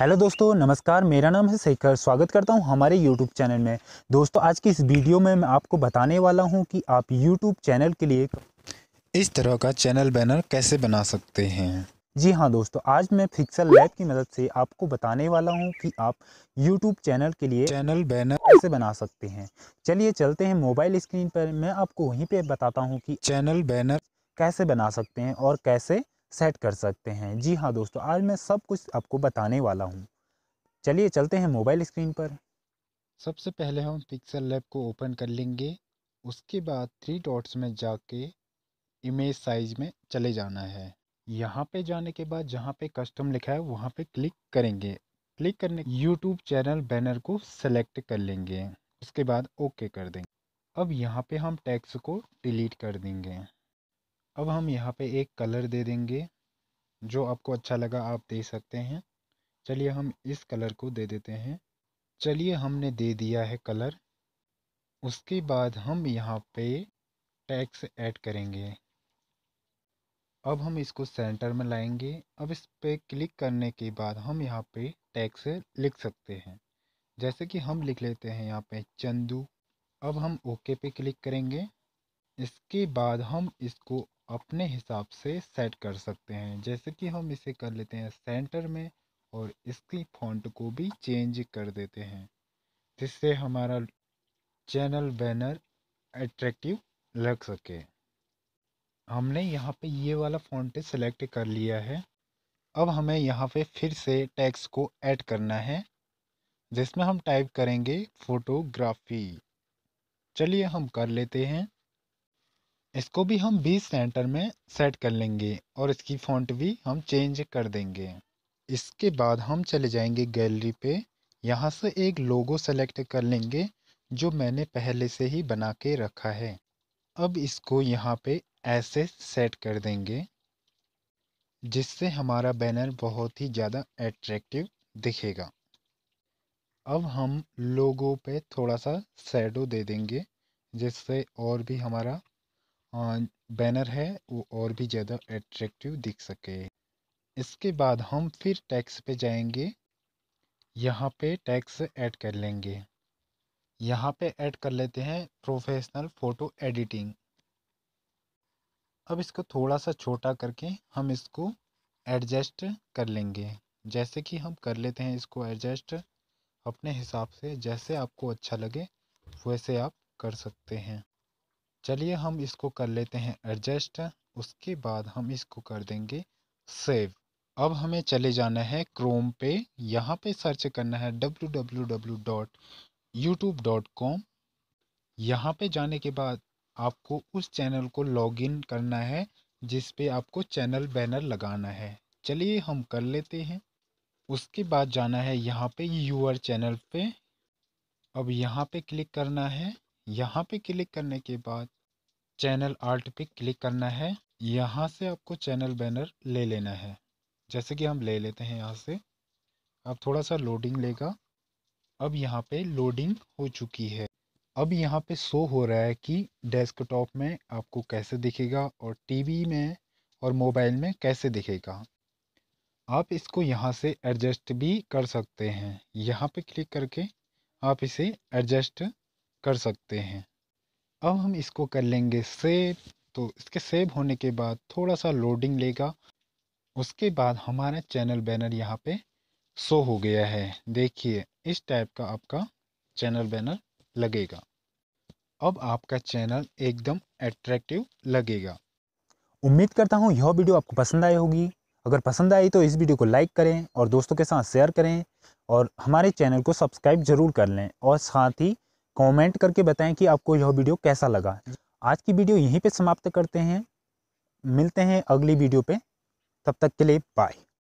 hello दोस्तों नमस्कार मेरा नाम है शेखर स्वागत करता हूं हमारे यूट्यूब चैनल में दोस्तों आज की इस वीडियो में मैं आपको बताने वाला हूं कि आप यूट्यूब चैनल के लिए इस तरह का चैनल बैनर कैसे बना सकते हैं जी हाँ दोस्तों आज मैं फिक्सल लैब की मदद से आपको बताने वाला हूँ कि आप यूट्यूब चैनल के लिए चैनल बैनर कैसे बना सकते हैं चलिए चलते हैं मोबाइल स्क्रीन पर मैं आपको वहीं पर बताता हूँ कि चैनल बैनर कैसे बना सकते हैं और कैसे सेट कर सकते हैं जी हाँ दोस्तों आज मैं सब कुछ आपको बताने वाला हूँ चलिए चलते हैं मोबाइल स्क्रीन पर सबसे पहले हम पिक्सल लैब को ओपन कर लेंगे उसके बाद थ्री डॉट्स में जाके इमेज साइज में चले जाना है यहाँ पे जाने के बाद जहाँ पे कस्टम लिखा है वहाँ पे क्लिक करेंगे क्लिक करने यूट्यूब चैनल बैनर को सेलेक्ट कर लेंगे उसके बाद ओके कर देंगे अब यहाँ पे हम टैक्स को डिलीट कर देंगे अब हम यहाँ पे एक कलर दे देंगे जो आपको अच्छा लगा आप दे सकते हैं चलिए हम इस कलर को दे देते हैं चलिए हमने दे दिया है कलर उसके बाद हम यहाँ पे टैक्स ऐड करेंगे अब हम इसको सेंटर में लाएंगे अब इस पर क्लिक करने के बाद हम यहाँ पे टैक्स लिख सकते हैं जैसे कि हम लिख लेते हैं यहाँ पे चंदू अब हम ओके पे क्लिक करेंगे इसके बाद हम इसको अपने हिसाब से सेट कर सकते हैं जैसे कि हम इसे कर लेते हैं सेंटर में और इसकी फॉन्ट को भी चेंज कर देते हैं जिससे हमारा चैनल बैनर एट्रैक्टिव लग सके हमने यहाँ पे ये वाला फॉन्ट सेलेक्ट कर लिया है अब हमें यहाँ पे फिर से टैक्स को ऐड करना है जिसमें हम टाइप करेंगे फ़ोटोग्राफी चलिए हम कर लेते हैं इसको भी हम बीस सेंटर में सेट कर लेंगे और इसकी फ़ॉन्ट भी हम चेंज कर देंगे इसके बाद हम चले जाएंगे गैलरी पे यहाँ से एक लोगो सेलेक्ट कर लेंगे जो मैंने पहले से ही बना के रखा है अब इसको यहाँ पे ऐसे सेट कर देंगे जिससे हमारा बैनर बहुत ही ज़्यादा एट्रैक्टिव दिखेगा अब हम लोगो पे थोड़ा सा सैडो दे देंगे जिससे और भी हमारा हाँ, बैनर है वो और भी ज़्यादा एट्रैक्टिव दिख सके इसके बाद हम फिर टैक्स पे जाएंगे यहाँ पे टैक्स ऐड कर लेंगे यहाँ पे ऐड कर लेते हैं प्रोफेशनल फ़ोटो एडिटिंग अब इसको थोड़ा सा छोटा करके हम इसको एडजस्ट कर लेंगे जैसे कि हम कर लेते हैं इसको एडजस्ट अपने हिसाब से जैसे आपको अच्छा लगे वैसे आप कर सकते हैं चलिए हम इसको कर लेते हैं एडजस्ट उसके बाद हम इसको कर देंगे सेव अब हमें चले जाना है क्रोम पे यहाँ पे सर्च करना है W W W dot YouTube dot com यहाँ पे जाने के बाद आपको उस चैनल को लॉगिन करना है जिस पे आपको चैनल बैनर लगाना है चलिए हम कर लेते हैं उसके बाद जाना है यहाँ पे यूअर चैनल पे अब यहाँ पे क्लिक करना है यहाँ पे क्लिक करने के बाद चैनल आर्ट पे क्लिक करना है यहाँ से आपको चैनल बैनर ले लेना है जैसे कि हम ले लेते हैं यहाँ से अब थोड़ा सा लोडिंग लेगा अब यहाँ पे लोडिंग हो चुकी है अब यहाँ पे शो हो रहा है कि डेस्कटॉप में आपको कैसे दिखेगा और टीवी में और मोबाइल में कैसे दिखेगा आप इसको यहाँ से एडजस्ट भी कर सकते हैं यहाँ पे क्लिक करके आप इसे एडजस्ट कर सकते हैं अब हम इसको कर लेंगे सेव तो इसके सेव होने के बाद थोड़ा सा लोडिंग लेगा उसके बाद हमारा चैनल बैनर यहाँ पे शो हो गया है देखिए इस टाइप का आपका चैनल बैनर लगेगा अब आपका चैनल एकदम एट्रैक्टिव लगेगा उम्मीद करता हूँ यह वीडियो आपको पसंद आई होगी अगर पसंद आई तो इस वीडियो को लाइक करें और दोस्तों के साथ शेयर करें और हमारे चैनल को सब्सक्राइब ज़रूर कर लें और साथ ही कमेंट करके बताएं कि आपको यह वीडियो कैसा लगा आज की वीडियो यहीं पे समाप्त करते हैं मिलते हैं अगली वीडियो पे तब तक के लिए बाय